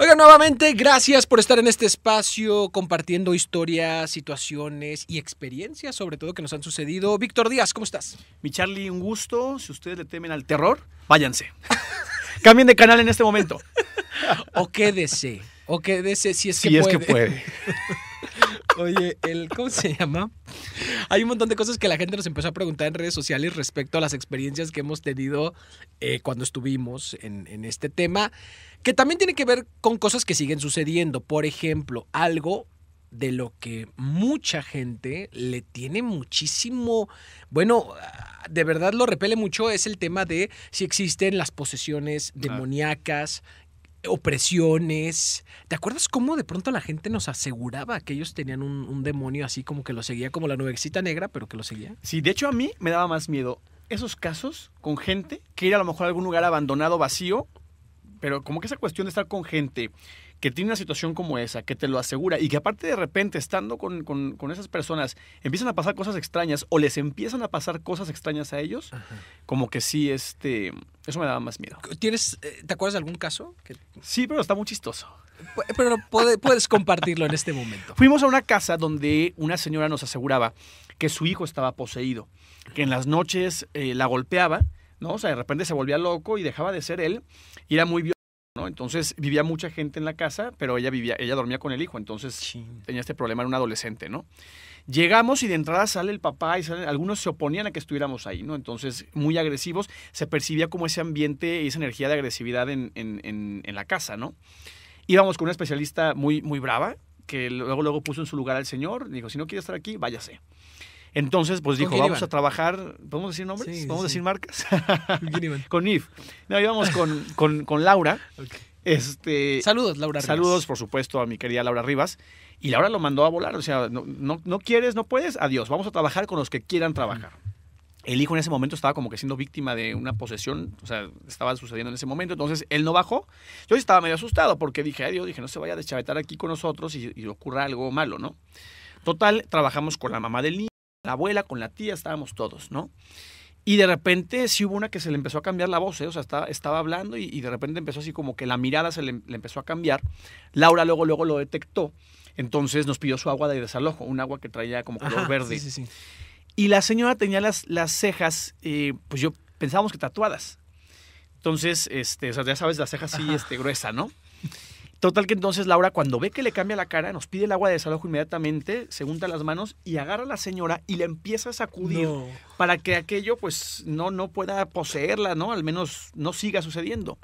Oiga nuevamente, gracias por estar en este espacio compartiendo historias, situaciones y experiencias, sobre todo que nos han sucedido. Víctor Díaz, ¿cómo estás? Mi Charlie, un gusto. Si ustedes le temen al terror, váyanse. Cambien de canal en este momento. o quédese. O quédese si es que si es Que puede. Oye, el, ¿cómo se llama? Hay un montón de cosas que la gente nos empezó a preguntar en redes sociales respecto a las experiencias que hemos tenido eh, cuando estuvimos en, en este tema, que también tiene que ver con cosas que siguen sucediendo. Por ejemplo, algo de lo que mucha gente le tiene muchísimo, bueno, de verdad lo repele mucho, es el tema de si existen las posesiones demoníacas opresiones. ¿Te acuerdas cómo de pronto la gente nos aseguraba que ellos tenían un, demonio así como que lo seguía como la nubecita negra, pero que lo seguía? Sí, de hecho a mí me daba más miedo esos casos con gente que ir a lo mejor a algún lugar abandonado, vacío, pero como que esa cuestión de estar con gente que tiene una situación como esa, que te lo asegura y que aparte de repente estando con, esas personas empiezan a pasar cosas extrañas o les empiezan a pasar cosas extrañas a ellos, como que sí, este, eso me daba más miedo. ¿Tienes, eh, ¿Te acuerdas de algún caso? Sí, pero está muy chistoso. Pero puedes compartirlo en este momento. Fuimos a una casa donde una señora nos aseguraba que su hijo estaba poseído, que en las noches eh, la golpeaba, ¿no? O sea, de repente se volvía loco y dejaba de ser él y era muy violento. Entonces vivía mucha gente en la casa, pero ella vivía, ella dormía con el hijo, entonces tenía este problema, era un adolescente, ¿no? Llegamos y de entrada sale el papá y algunos se oponían a que estuviéramos ahí, ¿no? Entonces, muy agresivos, se percibía como ese ambiente y esa energía de agresividad en, la casa, ¿no? Íbamos con una especialista muy, muy brava, que luego, luego puso en su lugar al señor, dijo, si no quiere estar aquí, váyase. Entonces, pues dijo, vamos a trabajar, ¿podemos decir nombres? ¿Podemos decir marcas? con Yves. No, íbamos con, Laura. Este, saludos, Laura Rivas. Saludos, por supuesto, a mi querida Laura Rivas. Y Laura lo mandó a volar. O sea, no, quieres, no puedes, adiós. Vamos a trabajar con los que quieran trabajar. El hijo en ese momento estaba como que siendo víctima de una posesión, o sea, estaba sucediendo en ese momento, entonces él no bajó. Yo estaba medio asustado porque dije, adiós, dije, no se vaya a deschavetar aquí con nosotros y, y ocurra algo malo, ¿no? Total, trabajamos con la mamá del niño la abuela, con la tía, estábamos todos, ¿no? Y de repente sí hubo una que se le empezó a cambiar la voz, ¿eh? o sea, estaba, hablando y, de repente empezó así como que la mirada se le, empezó a cambiar. Laura luego, luego lo detectó, entonces nos pidió su agua de desalojo, un agua que traía como color verde. Sí, sí, sí. Y la señora tenía las, las cejas, eh, pues yo pensábamos que tatuadas. Entonces, este, ya sabes, las cejas sí este, gruesa, ¿no? Total que entonces Laura, cuando ve que le cambia la cara, nos pide el agua de desalojo inmediatamente, se junta las manos y agarra a la señora y la empieza a sacudir para que aquello pues no, no pueda poseerla, ¿no? Al menos no siga sucediendo.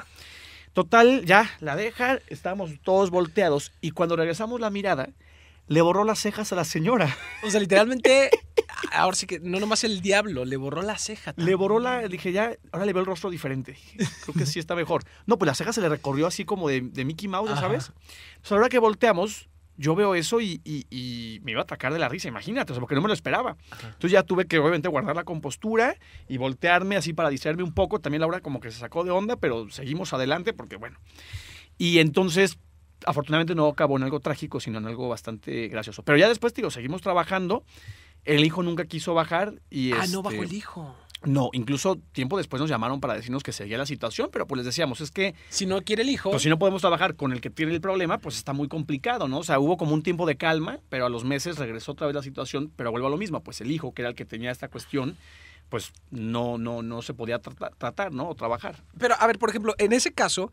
Total, ya la deja, estamos todos volteados y cuando regresamos la mirada, le borró las cejas a la señora. O sea, literalmente ahora sí que no nomás el diablo, le borró la ceja. Le borró la, dije ya, ahora le veo el rostro diferente. Creo que sí está mejor. No, pues la ceja se le recorrió así como de, Mickey Mouse, ¿sabes? Entonces pues ahora que volteamos, yo veo eso y, me iba a atacar de la risa, imagínate, porque no me lo esperaba. Entonces ya tuve que obviamente guardar la compostura y voltearme así para distraerme un poco. También Laura como que se sacó de onda, pero seguimos adelante porque bueno. Y entonces, afortunadamente no acabó en algo trágico, sino en algo bastante gracioso. Pero ya después, digo, seguimos trabajando el hijo nunca quiso bajar y... Ah, no este bajó el hijo. No, incluso tiempo después nos llamaron para decirnos que seguía la situación, pero pues les decíamos, es que... Si no quiere el hijo... Pues si no podemos trabajar con el que tiene el problema, pues está muy complicado, ¿no? O sea, hubo como un tiempo de calma, pero a los meses regresó otra vez la situación, pero vuelvo a lo mismo, pues el hijo, que era el que tenía esta cuestión, pues no, no, no se podía tratar, ¿no? O trabajar. Pero, a ver, por ejemplo, en ese caso,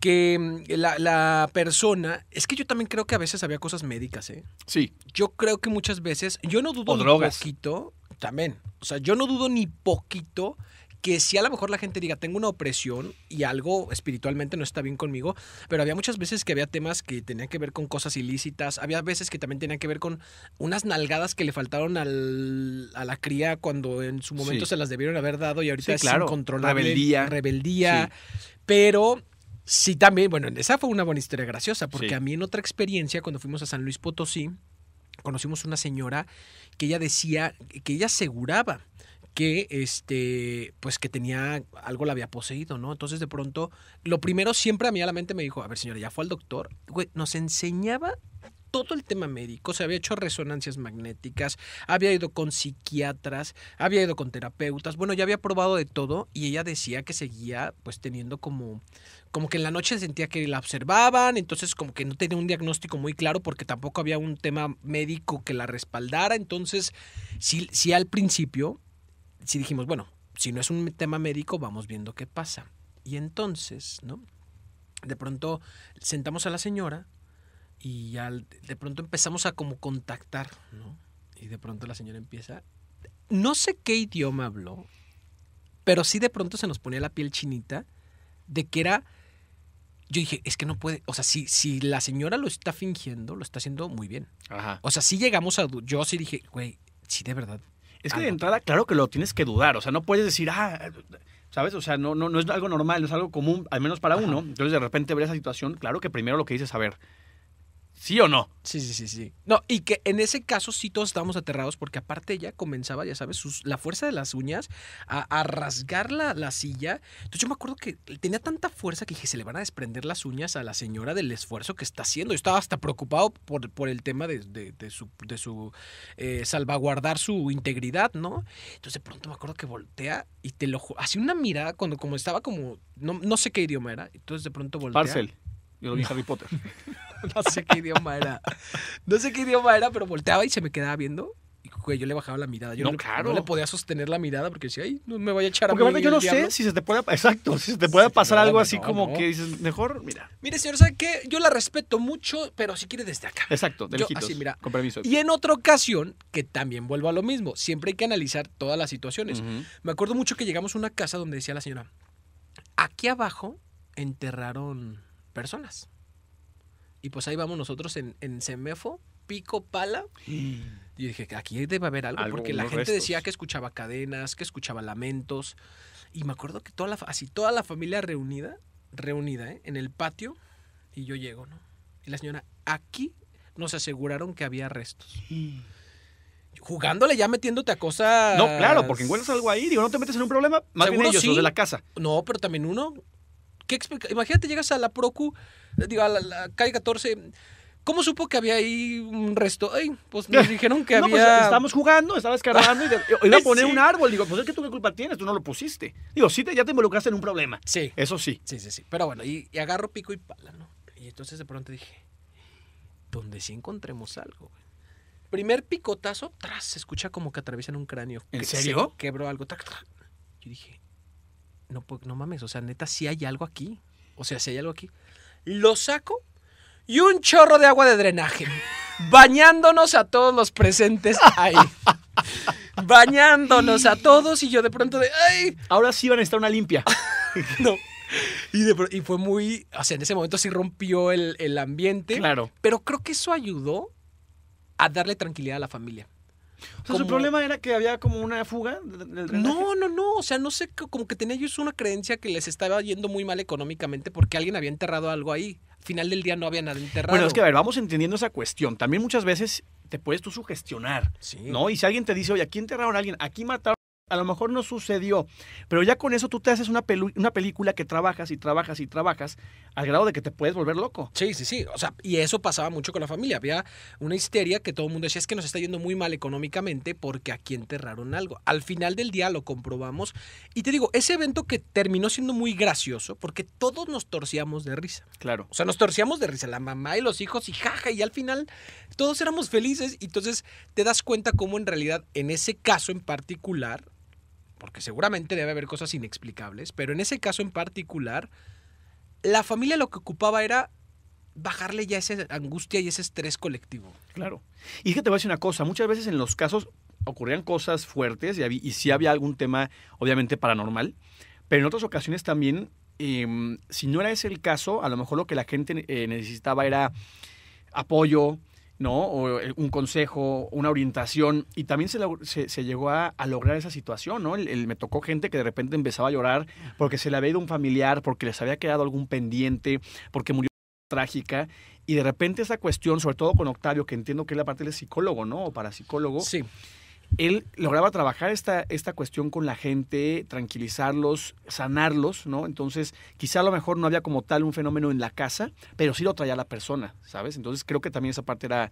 que mm, la, persona, es que yo también creo que a veces había cosas médicas, ¿eh? Sí. Yo creo que muchas veces, yo no dudo o ni drogas. poquito, también, o sea, yo no dudo ni poquito que si a lo mejor la gente diga, tengo una opresión y algo espiritualmente no está bien conmigo, pero había muchas veces que había temas que tenían que ver con cosas ilícitas, había veces que también tenían que ver con unas nalgadas que le faltaron al, a la cría cuando en su momento se las debieron haber dado y ahorita es claro. incontrolable. Rebeldía. Rebeldía. Pero Sí, también, bueno, esa fue una buena historia graciosa, porque a mí en otra experiencia, cuando fuimos a San Luis Potosí, conocimos una señora que ella decía, que ella aseguraba que este pues que tenía algo la había poseído, ¿no? Entonces de pronto lo primero siempre a mí a la mente me dijo, "A ver, señora, ya fue al doctor." Güey, nos enseñaba todo el tema médico, se había hecho resonancias magnéticas, había ido con psiquiatras, había ido con terapeutas, bueno, ya había probado de todo y ella decía que seguía pues teniendo como como que en la noche sentía que la observaban, entonces como que no tenía un diagnóstico muy claro porque tampoco había un tema médico que la respaldara, entonces si sí al principio si dijimos, bueno, si no es un tema médico, vamos viendo qué pasa. Y entonces, ¿no? De pronto sentamos a la señora y ya de pronto empezamos a como contactar, ¿no? Y de pronto la señora empieza, no sé qué idioma habló, pero sí de pronto se nos ponía la piel chinita de que era, yo dije, es que no puede, o sea, si, si la señora lo está fingiendo, lo está haciendo muy bien. O sea, sí llegamos a, yo sí dije, güey, sí de verdad. Es que de entrada, claro que lo tienes que dudar, o sea, no puedes decir, ah, ¿sabes? O sea, no, no, no es algo normal, no es algo común, al menos para uno. Entonces, de repente ver esa situación, claro que primero lo que dices, a ver, ¿Sí o no? Sí, sí, sí, sí. No, y que en ese caso sí todos estábamos aterrados porque aparte ella comenzaba, ya sabes, sus, la fuerza de las uñas a, rasgar la, silla. Entonces yo me acuerdo que tenía tanta fuerza que dije, se le van a desprender las uñas a la señora del esfuerzo que está haciendo. Yo estaba hasta preocupado por, por el tema de, de, su, de su eh, salvaguardar su integridad, ¿no? Entonces de pronto me acuerdo que voltea y te lo... Hacía una mirada cuando como estaba como... No, no sé qué idioma era. Entonces de pronto voltea. Parcel. Yo lo vi Harry Potter. no sé qué idioma era. No sé qué idioma era, pero volteaba y se me quedaba viendo. Y yo le bajaba la mirada. Yo no, le podía sostener la mirada porque decía, ay, no me voy a echar a mí. Porque yo no sé si se te puede, exacto, si se te puede pasar algo así como que dices, mejor, mira. Mire, señor, ¿sabe qué? Yo la respeto mucho, pero si quiere desde acá. Exacto, de así, mira. Con permiso. Y en otra ocasión, que también vuelvo a lo mismo, siempre hay que analizar todas las situaciones. Me acuerdo mucho que llegamos a una casa donde decía la señora, aquí abajo enterraron personas. Y pues ahí vamos nosotros en, en Semefo, pico, pala. Y dije, que aquí debe haber algo, porque la gente decía que escuchaba cadenas, que escuchaba lamentos. Y me acuerdo que toda la, así toda la familia reunida, reunida, ¿eh? en el patio, y yo llego, ¿no? Y la señora, aquí nos aseguraron que había restos. Jugándole ya metiéndote a cosas. No, claro, porque encuentras algo ahí, digo, no te metes en un problema. Más bien ellos, de la casa. No, pero también uno Imagínate, llegas a la Procu, eh, digo, a la, calle 14. ¿Cómo supo que había ahí un resto? Ay, pues nos dijeron que no, pues, había. Pues, estábamos jugando, estaba cargando y, iba a poner un árbol. Digo, pues es que tú qué culpa tienes, tú no lo pusiste. Digo, sí, ya te involucraste en un problema. Sí. Eso sí. Sí, sí, sí. Pero bueno, y, agarro pico y pala, ¿no? Y entonces de pronto dije, donde sí encontremos algo, Primer picotazo, tras, se escucha como que atraviesan un cráneo. ¿En serio? quebró algo. Tac, tac. Yo dije, no, no mames, o sea, neta, si sí hay algo aquí. O sea, si hay algo aquí. Lo saco y un chorro de agua de drenaje, bañándonos a todos los presentes ahí. bañándonos a todos y yo de pronto de, ¡ay! Ahora sí van a estar una limpia. no. Y, y, fue muy, o sea, en ese momento sí rompió el, el ambiente. Claro. Pero creo que eso ayudó a darle tranquilidad a la familia. O sea, su problema era que había como una fuga No, no, no. O sea, no sé, como que tenía ellos una creencia que les estaba yendo muy mal económicamente porque alguien había enterrado algo ahí. Al final del día no había nada enterrado. Bueno, es que a ver, vamos entendiendo esa cuestión. También muchas veces te puedes tú sugestionar, ¿no? Y si alguien te dice, oye, aquí enterraron a alguien, aquí mataron a lo mejor no sucedió, pero ya con eso tú te haces una, una película que trabajas y trabajas y trabajas al grado de que te puedes volver loco. Sí, sí, sí. O sea, y eso pasaba mucho con la familia. Había una histeria que todo el mundo decía, es que nos está yendo muy mal económicamente porque aquí enterraron algo. Al final del día lo comprobamos. Y te digo, ese evento que terminó siendo muy gracioso porque todos nos torcíamos de risa. Claro. O sea, nos torcíamos de risa, la mamá y los hijos y jaja, y al final todos éramos felices. Y entonces te das cuenta cómo en realidad en ese caso en particular porque seguramente debe haber cosas inexplicables, pero en ese caso en particular, la familia lo que ocupaba era bajarle ya esa angustia y ese estrés colectivo. Claro. Y es que te voy a decir una cosa, muchas veces en los casos ocurrían cosas fuertes y, si sí había algún tema, obviamente, paranormal, pero en otras ocasiones también, em, si no era ese el caso, a lo mejor lo que la gente eh, necesitaba era apoyo, ¿no? O eh, un consejo, una orientación. Y también se, llegó a, lograr esa situación, ¿no? El, me tocó gente que de repente empezaba a llorar porque se le había ido un familiar, porque les había quedado algún pendiente, porque murió trágica. Y de repente esa cuestión, sobre todo con Octavio, que entiendo que es la parte del psicólogo, ¿no? O parapsicólogo. Sí él lograba trabajar esta, esta cuestión con la gente, tranquilizarlos, sanarlos, ¿no? Entonces, quizá a lo mejor no había como tal un fenómeno en la casa, pero sí lo traía la persona, ¿sabes? Entonces, creo que también esa parte era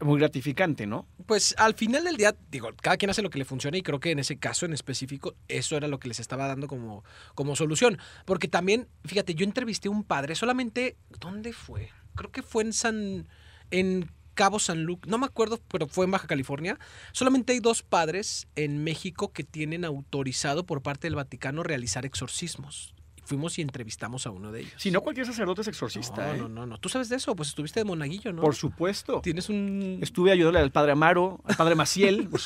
muy gratificante, ¿no? Pues al final del día, digo, cada quien hace lo que le funcione y creo que en ese caso en específico eso era lo que les estaba dando como, como solución. Porque también, fíjate, yo entrevisté a un padre solamente, ¿dónde fue? Creo que fue en San... en Cabo San Luc, no me acuerdo, pero fue en Baja California. Solamente hay dos padres en México que tienen autorizado por parte del Vaticano realizar exorcismos. Fuimos y entrevistamos a uno de ellos. Si no, cualquier sacerdote es exorcista. No, ¿eh? no, no, Tú sabes de eso, pues estuviste de monaguillo, ¿no? Por supuesto. Tienes un. Estuve ayudándole al padre Amaro, al padre Maciel, por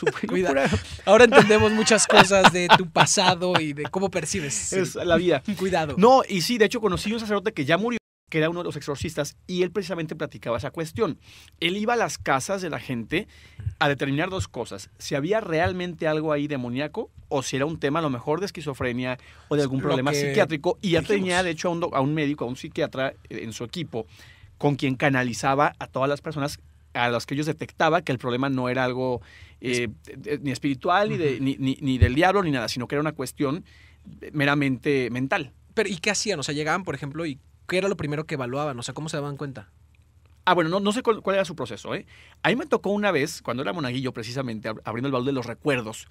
Ahora entendemos muchas cosas de tu pasado y de cómo percibes. la vida. Cuidado. No, y sí, de hecho conocí un sacerdote que ya murió que era uno de los exorcistas, y él precisamente platicaba esa cuestión. Él iba a las casas de la gente a determinar dos cosas, si había realmente algo ahí demoníaco o si era un tema a lo mejor de esquizofrenia o de algún problema psiquiátrico, y ya tenía de hecho a un, médico, a un psiquiatra eh, en su equipo, con quien canalizaba a todas las personas a las que ellos detectaba que el problema no era algo eh, ni espiritual, ni, del diablo, ni nada, sino que era una cuestión meramente mental. Pero, ¿y qué hacían? O sea, llegaban, por ejemplo, y ¿qué era lo primero que evaluaban? O sea, ¿cómo se daban cuenta? Ah, bueno, no, sé cuál, era su proceso. Ahí ¿eh? A mí me tocó una vez, cuando era monaguillo, precisamente, abriendo el baúl de los recuerdos,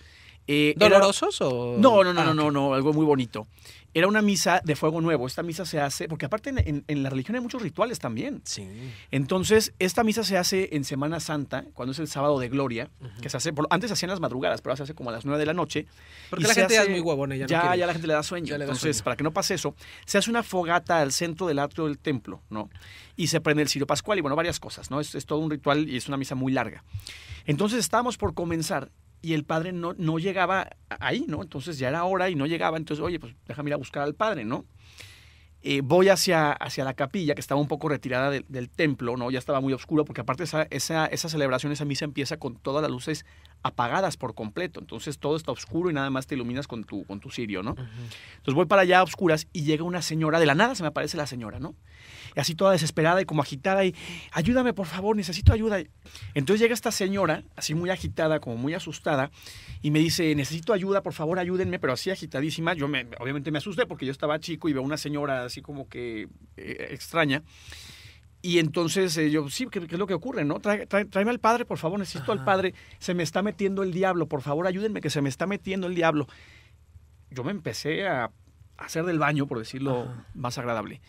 eh, ¿Dolorosos o...? No, no, no, ah, no, no, no, algo muy bonito. Era una misa de fuego nuevo. Esta misa se hace, porque aparte en, la religión hay muchos rituales también. Sí. Entonces, esta misa se hace en Semana Santa, cuando es el sábado de gloria, que se hace, antes se hacían las madrugadas, pero ahora se hace como a las 9 de la noche. Porque la gente ya es muy huevona, Ya, ya, ya la gente le da sueño. Entonces, para que no pase eso, se hace una fogata al centro del atrio del templo, ¿no? Y se prende el cirio pascual y bueno, varias cosas, ¿no? Es, es todo un ritual y es una misa muy larga. Entonces estamos por comenzar y el padre no, no llegaba ahí, ¿no? Entonces ya era hora y no llegaba, entonces, oye, pues déjame ir a buscar al padre, ¿no? Eh, voy hacia, hacia la capilla, que estaba un poco retirada del templo, ¿no? Ya estaba muy oscuro, porque aparte esa, esa, esa celebración, esa misa empieza con todas las luces apagadas por completo. Entonces todo está oscuro y nada más te iluminas con tu, con tu cirio, ¿no? Entonces voy para allá a oscuras y llega una señora, de la nada se me aparece la señora, ¿no? Y así toda desesperada y como agitada y, ayúdame por favor, necesito ayuda. Entonces llega esta señora, así muy agitada, como muy asustada, y me dice, necesito ayuda, por favor, ayúdenme, pero así agitadísima. Yo me, obviamente me asusté porque yo estaba chico y veo una señora así como que eh, extraña. Y entonces eh, yo, sí, ¿qué, es lo que ocurre? ¿no? tráeme al padre, por favor, necesito al padre. Se me está metiendo el diablo, por favor, ayúdenme, que se me está metiendo el diablo. Yo me empecé a hacer del baño, por decirlo más agradable.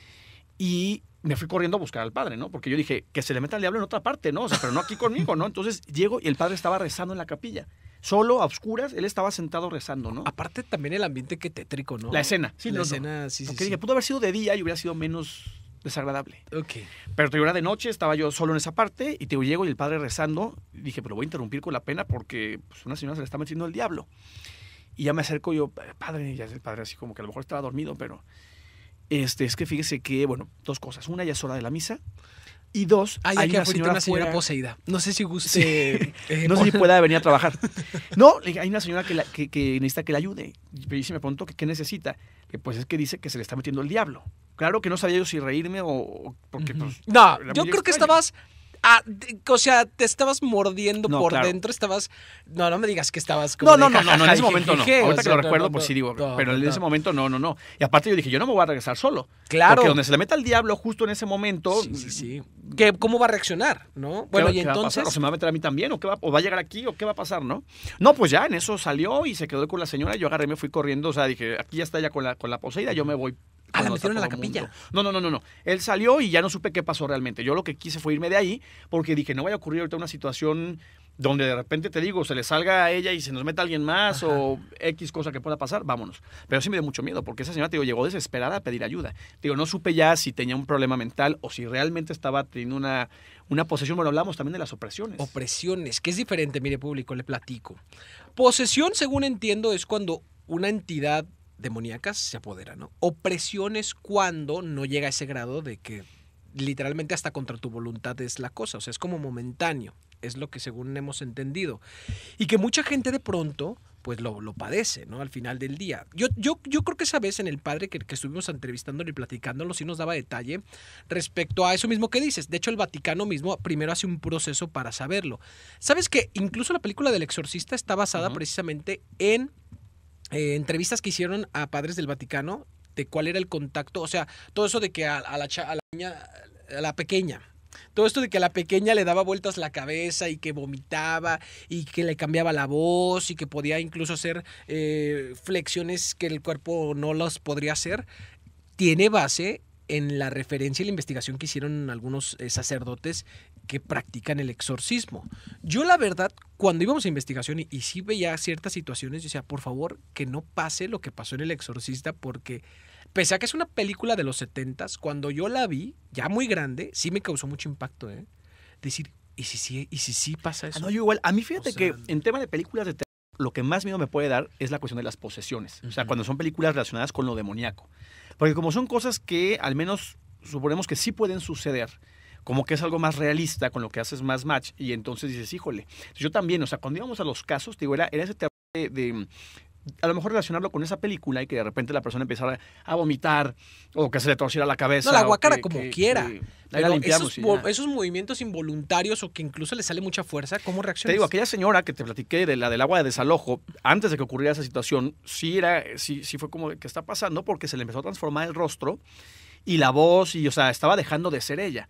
Y me fui corriendo a buscar al padre, ¿no? Porque yo dije, que se le meta el diablo en otra parte, ¿no? O sea, pero no aquí conmigo, ¿no? Entonces llego y el padre estaba rezando en la capilla solo, a oscuras, él estaba sentado rezando, ¿no? Aparte también el ambiente que tétrico, ¿no? La escena. Sí, la escena, sí, sí, Porque Dije, pudo haber sido de día y hubiera sido menos desagradable. Ok. Pero te digo, de noche, estaba yo solo en esa parte y te llego y el padre rezando. dije, pero pues voy a interrumpir con la pena porque pues, una señora se le está metiendo el diablo. Y ya me acerco yo, padre, ya es el padre así como que a lo mejor estaba dormido, pero este, es que fíjese que, bueno, dos cosas. Una, ya es hora de la misa. Y dos, ah, hay una señora, una poseída. No sé si guste. Eh, no sé si pueda venir a trabajar. no, hay una señora que, necesita que la ayude. Y me preguntó que qué necesita pues es que dice que se le está metiendo el diablo. Claro que no sabía yo si reírme o, porque pues, No, yo creo que estabas Ah, o sea, te estabas mordiendo por dentro, estabas. No, no me digas que estabas como. No, no, no, no, en ese momento no. Ahorita que lo recuerdo, pues sí digo. pero en ese momento no, no, no. Y aparte yo dije, yo no me voy a regresar solo. Claro. Porque donde se le meta el diablo justo en ese momento. Sí, sí, sí. ¿Cómo va a reaccionar? ¿No? Bueno, y entonces. se me va a meter a mí también? ¿O, qué va, ¿O va a llegar aquí? ¿O qué va a pasar, no? No, pues ya en eso salió y se quedó con la señora. Yo agarré, me fui corriendo. O sea, dije, aquí ya está ya con la, con la poseída, yo me voy Ah, la metieron en la capilla. No, no, no, no, no. Él salió y ya no supe qué pasó realmente. Yo lo que quise fue irme de ahí porque dije, no vaya a ocurrir ahorita una situación donde de repente te digo, se le salga a ella y se nos meta alguien más o X cosa que pueda pasar, vámonos. Pero sí me dio mucho miedo porque esa señora, te digo, llegó desesperada a pedir ayuda. Te digo, no supe ya si tenía un problema mental o si realmente estaba teniendo una, una posesión. Bueno, hablamos también de las opresiones. Opresiones, que es diferente, mire público, le platico. Posesión, según entiendo, es cuando una entidad demoníacas se apoderan, ¿no? Opresiones cuando no llega a ese grado de que literalmente hasta contra tu voluntad es la cosa, o sea, es como momentáneo, es lo que según hemos entendido. Y que mucha gente de pronto pues lo, lo padece, ¿no? Al final del día. Yo, yo, creo que esa vez en el padre que, que estuvimos entrevistándolo y platicándolo, sí nos daba detalle respecto a eso mismo que dices. De hecho, el Vaticano mismo primero hace un proceso para saberlo. Sabes que incluso la película del exorcista está basada precisamente en eh, entrevistas que hicieron a padres del Vaticano de cuál era el contacto, o sea, todo eso de que a, la, niña, a la pequeña, todo esto de que a la pequeña le daba vueltas la cabeza y que vomitaba y que le cambiaba la voz y que podía incluso hacer eh, flexiones que el cuerpo no las podría hacer, tiene base en la referencia y la investigación que hicieron algunos eh, sacerdotes que practican el exorcismo. Yo la verdad, cuando íbamos a investigación y, sí veía ciertas situaciones, decía, por favor, que no pase lo que pasó en el exorcista porque pese a que es una película de los setentas, cuando yo la vi, ya muy grande, sí me causó mucho impacto, ¿eh? Decir, ¿y si sí, y si sí pasa ah, eso? no, yo igual, a mí fíjate que en tema de películas de terror, lo que más miedo me puede dar es la cuestión de las posesiones, o sea, cuando son películas relacionadas con lo demoníaco. Porque como son cosas que al menos suponemos que sí pueden suceder, como que es algo más realista, con lo que haces más match, y entonces dices, híjole, yo también, o sea, cuando íbamos a los casos, te digo, era, ese tema de, a lo mejor relacionarlo con esa película y que de repente la persona empezara a vomitar o que se le torciera la cabeza. No, la guacara como quiera. esos, movimientos involuntarios o que incluso le sale mucha fuerza, ¿cómo reaccionas? Te digo, aquella señora que te platiqué de la del agua de desalojo, antes de que ocurriera esa situación, sí, era, sí fue como que está pasando porque se le empezó a transformar el rostro y la voz y, o sea, estaba dejando de ser ella.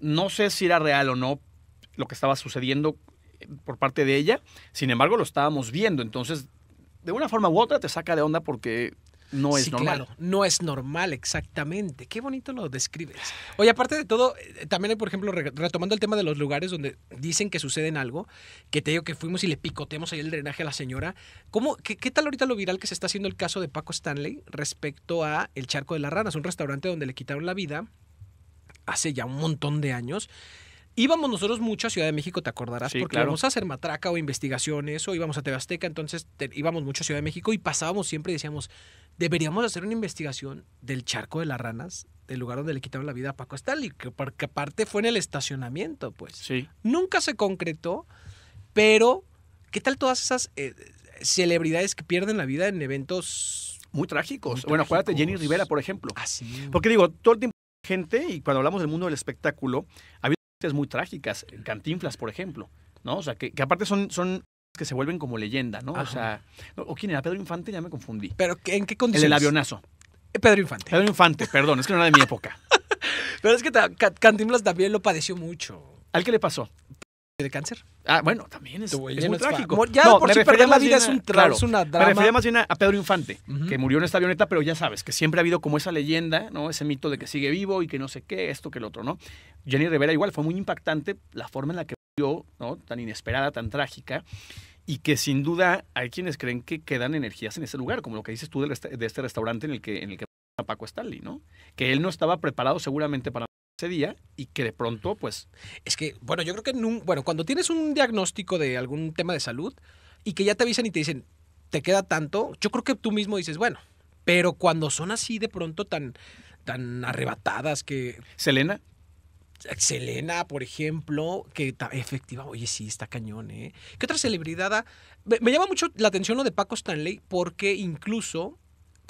No sé si era real o no lo que estaba sucediendo eh, por parte de ella, sin embargo lo estábamos viendo, entonces de una forma u otra te saca de onda porque no es sí, normal. Claro, no es normal, exactamente. Qué bonito lo describes. Oye, aparte de todo, eh, también hay, por ejemplo, retomando el tema de los lugares donde dicen que suceden algo, que te digo que fuimos y le picoteamos ahí el drenaje a la señora. ¿Cómo, qué, qué, tal ahorita lo viral que se está haciendo el caso de Paco Stanley respecto a El Charco de las Ranas, un restaurante donde le quitaron la vida hace ya un montón de años. Íbamos nosotros mucho a Ciudad de México, te acordarás, porque íbamos a hacer matraca o investigaciones, o íbamos a Tebasteca, entonces íbamos mucho a Ciudad de México y pasábamos siempre y decíamos, deberíamos hacer una investigación del charco de las ranas, del lugar donde le quitaron la vida a Paco y que porque aparte fue en el estacionamiento, pues. Sí. Nunca se concretó, pero ¿qué tal todas esas eh, celebridades que pierden la vida en eventos muy trágicos. bueno, acuérdate, Jenny Rivera, por ejemplo. Así. Ah, porque digo, todo el tiempo gente, y cuando hablamos del mundo del espectáculo, ha habido muy trágicas, Cantinflas, por ejemplo, ¿no? O sea, que, aparte son, son que se vuelven como leyenda, ¿no? O sea, ¿o quién era? Pedro Infante, ya me confundí. ¿Pero en qué condiciones? El avionazo. Eh, Pedro Infante. Pedro Infante, perdón, es que no era de mi época. Pero es que Cantinflas también lo padeció mucho. ¿Al qué le pasó? de cáncer. Ah, bueno, también es, muy trágico. ya no, por si perder la vida es un trago es una drama. Me refería más bien a, Pedro Infante, que murió en esta avioneta, pero ya sabes, que siempre ha habido como esa leyenda, ¿no? Ese mito de que sigue vivo y que no sé qué, esto que el otro, ¿no? Jenny Rivera igual fue muy impactante la forma en la que murió, ¿no? Tan inesperada, tan trágica. Y que sin duda hay quienes creen que quedan energías en ese lugar, como lo que dices tú de este restaurante en el que, en el que Paco Stanley, ¿no? Que él no estaba preparado seguramente para ese día y que de pronto, pues... Es que, bueno, yo creo que, bueno, cuando tienes un diagnóstico de algún tema de salud y que ya te avisan y te dicen, te queda tanto, yo creo que tú mismo dices, bueno, pero cuando son así de pronto tan, tan arrebatadas que... Selena. Selena, por ejemplo, que efectiva, oye, sí, está cañón, ¿eh? ¿Qué otra celebridad? me llama mucho la atención lo de Paco Stanley porque incluso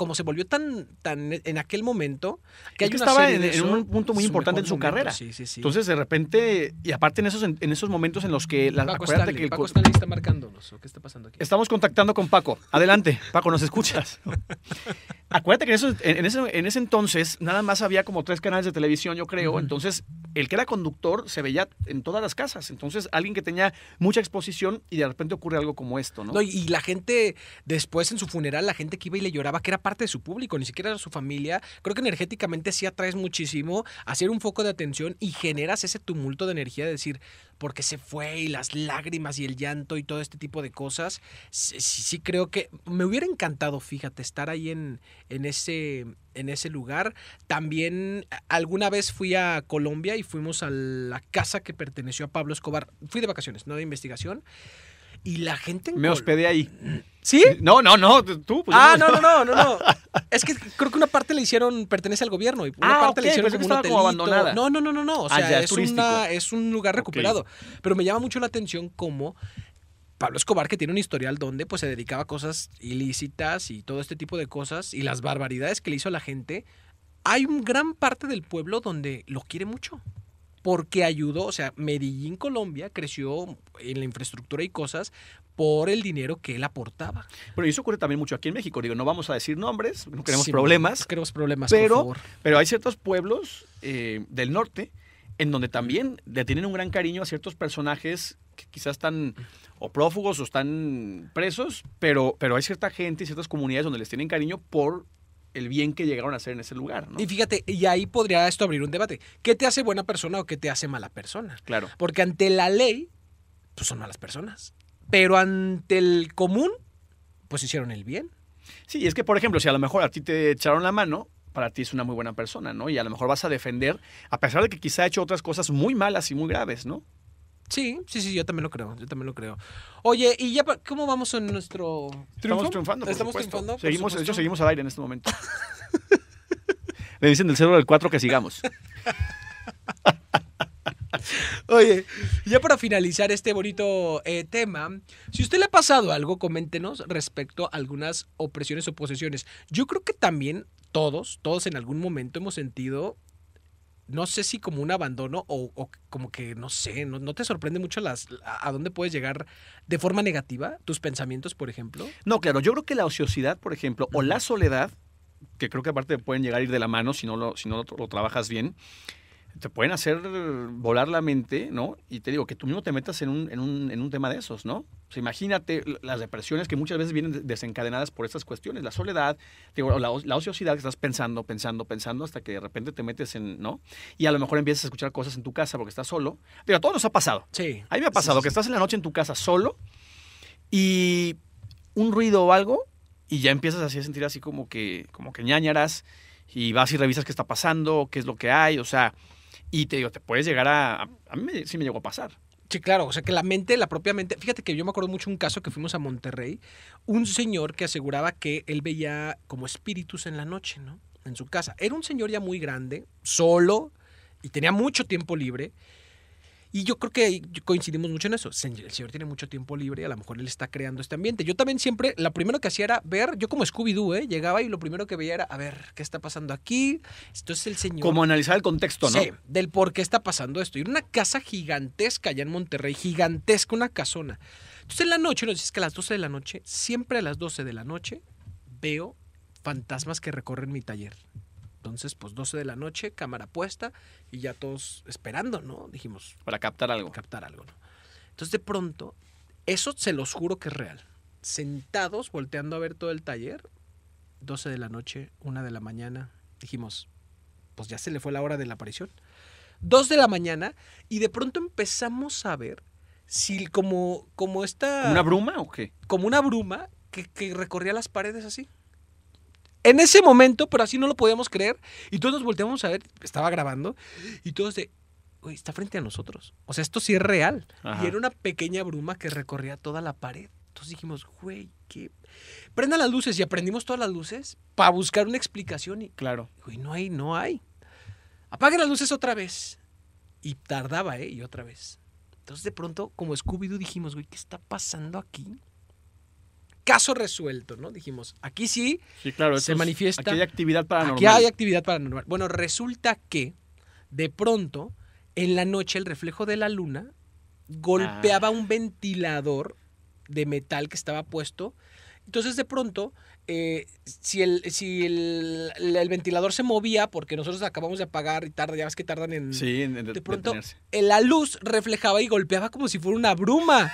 como se volvió tan, tan en aquel momento, que, estaba en, un punto muy importante en su carrera. Sí, sí, sí. Entonces, de repente, y aparte en esos, en, esos momentos en los que... La, Paco, que Paco está marcándonos. ¿Qué está pasando aquí? Estamos contactando con Paco. Adelante, Paco, ¿nos escuchas? acuérdate que en, ese, entonces nada más había como tres canales de televisión, yo creo. Entonces, el que era conductor se veía en todas las casas. Entonces, alguien que tenía mucha exposición y de repente ocurre algo como esto, ¿no? y, la gente, después en su funeral, la gente que iba y le lloraba que era de su público, ni siquiera de su familia. Creo que energéticamente sí atraes muchísimo hacer un foco de atención y generas ese tumulto de energía de decir, porque se fue y las lágrimas y el llanto y todo este tipo de cosas. Sí, sí, creo que me hubiera encantado, fíjate, estar ahí en, en ese en ese lugar. También alguna vez fui a Colombia y fuimos a la casa que perteneció a Pablo Escobar. Fui de vacaciones, no de investigación. Y la gente... Me hospedé ahí. ¿Sí? No, no, no, tú. Pues, ah, no, no, no, no, es que creo que una parte le hicieron, pertenece al gobierno. y una ah, parte le hicieron como, abandonada. No, no, no, no, no. O ah, sea, es, una, es, un lugar recuperado. Pero me llama mucho la atención cómo Pablo Escobar, que tiene un historial donde pues, se dedicaba a cosas ilícitas y todo este tipo de cosas y las barbaridades que le hizo a la gente, hay un gran parte del pueblo donde lo quiere mucho porque ayudó, o sea, Medellín, Colombia creció en la infraestructura y cosas por el dinero que él aportaba. Pero eso ocurre también mucho aquí en México. Digo, no vamos a decir nombres, no queremos problemas. No queremos problemas, pero, Pero hay ciertos pueblos eh, del norte en donde también le tienen un gran cariño a ciertos personajes que quizás están o prófugos o están presos, pero, pero hay cierta gente y ciertas comunidades donde les tienen cariño por el bien que llegaron a hacer en ese lugar. ¿no? Y fíjate, y ahí podría esto abrir un debate. ¿Qué te hace buena persona o qué te hace mala persona? Claro. Porque ante la ley, pues son malas personas. Pero ante el común, pues hicieron el bien. Sí, es que, por ejemplo, si a lo mejor a ti te echaron la mano, para ti es una muy buena persona, ¿no? Y a lo mejor vas a defender, a pesar de que quizá ha hecho otras cosas muy malas y muy graves, ¿no? Sí, sí, sí, yo también lo creo, yo también lo creo. Oye, ¿y ya cómo vamos en nuestro triunfo? Estamos triunfando, por Estamos triunfando. Seguimos, de hecho, seguimos al aire en este momento. Le dicen del 0 al 4 que sigamos. Oye, ya para finalizar este bonito eh, tema, si usted le ha pasado algo, coméntenos respecto a algunas opresiones o posesiones. Yo creo que también todos, todos en algún momento hemos sentido no sé si como un abandono o, como que, no sé, no, te sorprende mucho las, a dónde puedes llegar de forma negativa tus pensamientos, por ejemplo? No, claro, yo creo que la ociosidad, por ejemplo, o la soledad, que creo que aparte pueden llegar a ir de la mano si no lo, si no lo trabajas bien, te pueden hacer volar la mente, ¿no? Y te digo, que tú mismo te metas en un, en un, en un tema de esos, ¿no? O sea, imagínate las depresiones que muchas veces vienen desencadenadas por estas cuestiones, la soledad, digo, la, ociosidad que estás pensando, pensando, pensando, hasta que de repente te metes en, ¿no? Y a lo mejor empiezas a escuchar cosas en tu casa porque estás solo. Digo, a todos nos ha pasado. Sí. A mí me ha pasado que estás en la noche en tu casa solo y un ruido o algo y ya empiezas así a sentir así como que, como que ñañaras y vas y revisas qué está pasando, qué es lo que hay, o sea y te digo, te puedes llegar a... A mí sí me llegó a pasar. Sí, claro, o sea que la mente, la propia mente, fíjate que yo me acuerdo mucho un caso que fuimos a Monterrey, un señor que aseguraba que él veía como espíritus en la noche, ¿no? En su casa. Era un señor ya muy grande, solo, y tenía mucho tiempo libre, y yo creo que coincidimos mucho en eso. El señor tiene mucho tiempo libre, y a lo mejor él está creando este ambiente. Yo también siempre, lo primero que hacía era ver, yo como Scooby-Doo, ¿eh? llegaba y lo primero que veía era, a ver, ¿qué está pasando aquí? Entonces el señor... Como analizar el contexto, ¿no? Sí, del por qué está pasando esto. Y una casa gigantesca allá en Monterrey, gigantesca, una casona. Entonces en la noche, no es que a las 12 de la noche, siempre a las 12 de la noche veo fantasmas que recorren mi taller. Entonces, pues 12 de la noche, cámara puesta y ya todos esperando, ¿no? Dijimos. Para captar algo. Captar algo, ¿no? Entonces, de pronto, eso se los juro que es real. Sentados, volteando a ver todo el taller, 12 de la noche, 1 de la mañana, dijimos, pues ya se le fue la hora de la aparición. 2 de la mañana y de pronto empezamos a ver si como, como esta... ¿Una bruma o qué? Como una bruma que, que recorría las paredes así. En ese momento, pero así no lo podíamos creer. Y todos nos volteamos a ver, estaba grabando, y todos de, güey, está frente a nosotros. O sea, esto sí es real. Y era una pequeña bruma que recorría toda la pared. Entonces dijimos, güey, qué prenda las luces y aprendimos todas las luces para buscar una explicación. Y, claro. Güey, no hay, no hay. apague las luces otra vez. Y tardaba, ¿eh? Y otra vez. Entonces de pronto, como Scooby-Doo, dijimos, güey, ¿qué está pasando aquí? caso resuelto, ¿no? Dijimos, aquí sí, sí claro, se manifiesta. aquí hay actividad paranormal. Aquí hay actividad paranormal. Bueno, resulta que de pronto, en la noche, el reflejo de la luna golpeaba ah. un ventilador de metal que estaba puesto. Entonces, de pronto, eh, si, el, si el, ventilador se movía, porque nosotros acabamos de apagar y tarda, ya ves que tardan en. Sí, de pronto, la luz reflejaba y golpeaba como si fuera una bruma.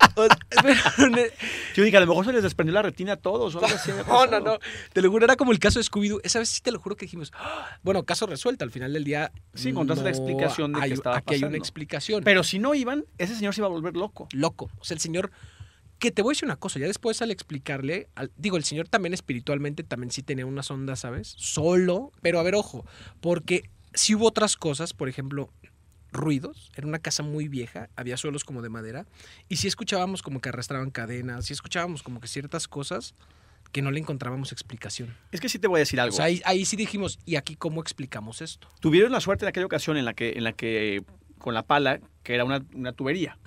yo dije, a lo mejor se les desprendió la retina a todos. no, no, no. Te lo juro, era como el caso de Scooby-Doo. Esa vez sí te lo juro que dijimos, ah, bueno, caso resuelto. Al final del día. Sí, encontraste la explicación de que estaba Aquí hay una explicación. Pero si no iban, ese señor se iba a volver loco. Loco. O sea, el señor. Que te voy a decir una cosa, ya después al explicarle, digo, el señor también espiritualmente también sí tenía unas ondas, ¿sabes? Solo, pero a ver, ojo, porque si hubo otras cosas, por ejemplo, ruidos, era una casa muy vieja, había suelos como de madera, y si escuchábamos como que arrastraban cadenas, sí escuchábamos como que ciertas cosas que no le encontrábamos explicación. Es que sí te voy a decir algo. ahí, sí dijimos, ¿y aquí cómo explicamos esto? Tuvieron la suerte en aquella ocasión en la que, en la que con la pala, que era una, tubería.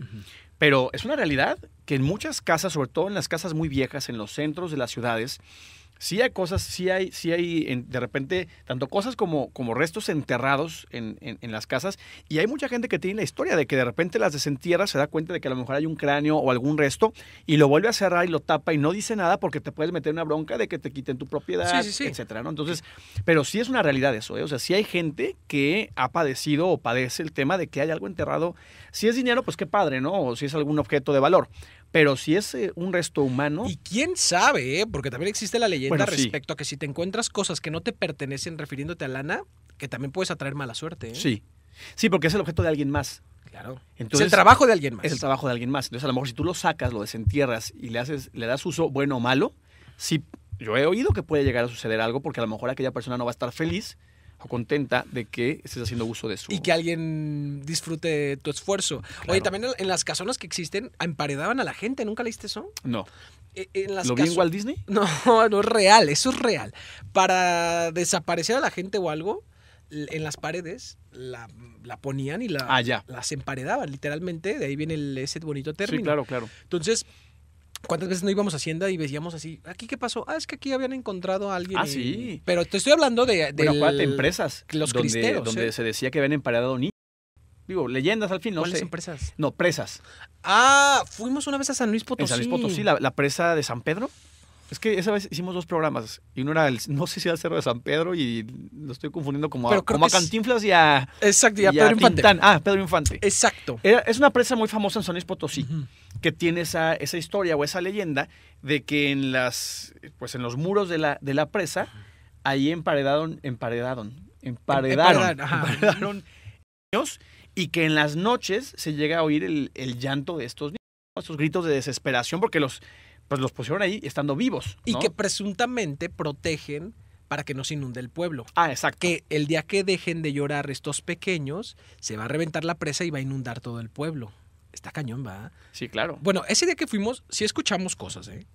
Pero es una realidad que en muchas casas, sobre todo en las casas muy viejas, en los centros de las ciudades, sí hay cosas, sí hay, sí hay de repente tanto cosas como, como restos enterrados en, en, las casas y hay mucha gente que tiene la historia de que de repente las desentierra, se da cuenta de que a lo mejor hay un cráneo o algún resto y lo vuelve a cerrar y lo tapa y no dice nada porque te puedes meter una bronca de que te quiten tu propiedad, etcétera, ¿no? Entonces, pero sí es una realidad eso, ¿eh? o sea, sí hay gente que ha padecido o padece el tema de que hay algo enterrado, si es dinero, pues qué padre, ¿no? O si es algún objeto de valor, pero si es eh, un resto humano. Y quién sabe, ¿eh? porque también existe la leyenda respecto a que si te encuentras cosas que no te pertenecen refiriéndote a lana, que también puedes atraer mala suerte. ¿eh? Sí. Sí, porque es el objeto de alguien más. Claro. es el trabajo de alguien más. Es el trabajo de alguien más. Entonces, a lo mejor si tú lo sacas, lo desentierras y le haces, le das uso bueno o malo, si yo he oído que puede llegar a suceder algo porque a lo mejor aquella persona no va a estar feliz contenta de que estés haciendo uso de eso. Y que alguien disfrute tu esfuerzo. Oye, también en las casonas que existen, emparedaban a la gente. ¿Nunca leíste eso? No. E, en ¿Lo vi en Walt Disney? No, no es real, eso es real. Para desaparecer a la gente o algo, en las paredes la, ponían y la, ah, las emparedaban, literalmente. De ahí viene el, ese bonito término. Sí, claro, claro. Entonces, ¿Cuántas veces no íbamos a Hacienda y veíamos así, aquí qué pasó? Ah, es que aquí habían encontrado a alguien. Ah, sí. Pero te estoy hablando de... de empresas. Los donde, Donde ¿eh? se decía que habían emparado niños. Digo, leyendas al fin, no ¿Cuáles empresas? No, presas. Ah, fuimos una vez a San Luis Potosí. San Luis Potosí, la presa de San Pedro. Es que esa vez hicimos dos programas y uno era el, no sé si era el Cerro de San Pedro y lo estoy confundiendo como a, Cantinflas y a, exacto, Pedro Infante. Ah, Pedro Infante. Exacto. es una presa muy famosa en San Potosí que tiene esa, esa, historia o esa leyenda de que en las pues en los muros de la, de la presa ahí emparedaron, emparedaron, emparedaron, niños y que en las noches se llega a oír el, el llanto de estos niños, estos gritos de desesperación porque los pues los pusieron ahí estando vivos. Y que presuntamente protegen para que no se inunde el pueblo. Ah, exacto. Que el día que dejen de llorar estos pequeños, se va a reventar la presa y va a inundar todo el pueblo. Está cañón, va. Sí, claro. Bueno, ese día que fuimos, sí escuchamos cosas, ¿eh?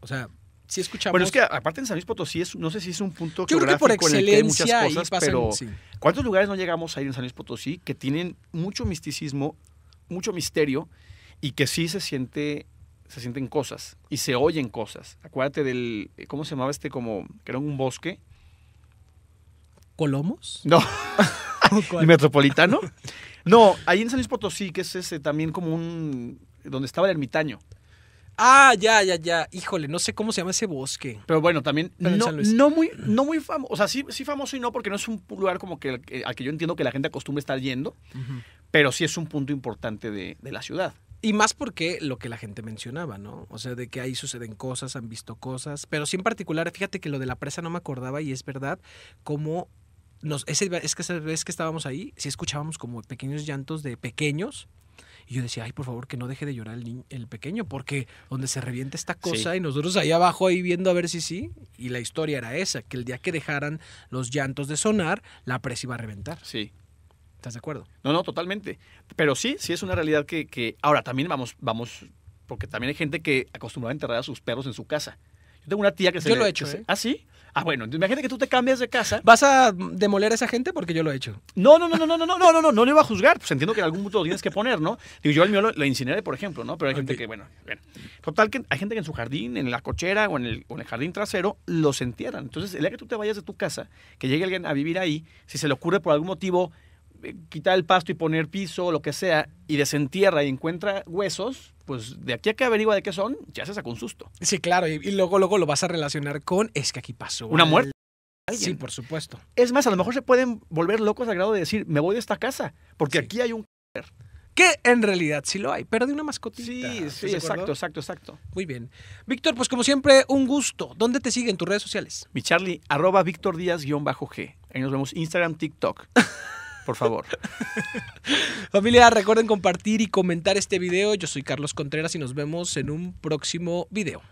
O sea, sí escuchamos. Bueno, es que aparte en San Luis Potosí, es, no sé si es un punto Yo que por excelencia que pero ¿cuántos lugares no llegamos a ir en San Luis Potosí que tienen mucho misticismo, mucho misterio y que sí se siente se sienten cosas y se oyen cosas. Acuérdate del, eh, ¿cómo se llamaba este? Como, que era un bosque. ¿Colomos? No. ¿El metropolitano? No, ahí en San Luis Potosí, que es ese también como un, donde estaba el ermitaño. Ah, ya, ya, ya. Híjole, no sé cómo se llama ese bosque. Pero bueno, también no, no, muy, no muy famoso. O sea, sí, sí famoso y no, porque no es un lugar como que al que yo entiendo que la gente acostumbre estar yendo. Pero sí es un punto importante de, de la ciudad. Y más porque lo que la gente mencionaba, ¿no? O sea, de que ahí suceden cosas, han visto cosas, pero sí en particular, fíjate que lo de la presa no me acordaba y es verdad, como nos, es que esa vez que estábamos ahí, sí escuchábamos como pequeños llantos de pequeños. Y yo decía, ay, por favor, que no deje de llorar el, el pequeño, porque donde se revienta esta cosa y nosotros ahí abajo ahí viendo a ver si sí. Y la historia era esa, que el día que dejaran los llantos de sonar, la presa iba a reventar. Sí, ¿Estás de acuerdo? No, no, totalmente. Pero sí, sí es una realidad que, ahora también vamos, vamos, porque también hay gente que acostumbra a enterrar a sus perros en su casa. Yo tengo una tía que se Yo lo he hecho. ¿eh? ¿Ah, sí? Ah, bueno, imagínate que tú te cambias de casa. ¿Vas a demoler a esa gente? Porque yo lo he hecho. No, no, no, no, no, no, no, no, no, no, le iba a juzgar. Pues entiendo que en algún punto lo tienes que poner, ¿no? Digo, yo el mío lo, incineré, por ejemplo, ¿no? Pero hay gente que, bueno, bueno. Total que hay gente que en su jardín, en la cochera o en, el, o en el jardín trasero, los entierran. Entonces, el día que tú te vayas de tu casa, que llegue alguien a vivir ahí, si se le ocurre por algún motivo quitar el pasto y poner piso, o lo que sea, y desentierra y encuentra huesos, pues de aquí a que averigua de qué son, ya se sacó un susto. Sí, claro, y, luego, luego lo vas a relacionar con, es que aquí pasó. Una muerte. Sí, por supuesto. Es más, a lo mejor se pueden volver locos al grado de decir, me voy de esta casa, porque aquí hay un que en realidad sí lo hay, pero de una mascotita. Sí, sí, exacto, exacto, exacto. Muy bien. Víctor, pues como siempre, un gusto. ¿Dónde te siguen tus redes sociales? Mi Charlie, arroba Víctor Díaz-G. Ahí nos vemos Instagram, TikTok. por favor. Familia, recuerden compartir y comentar este video. Yo soy Carlos Contreras y nos vemos en un próximo video.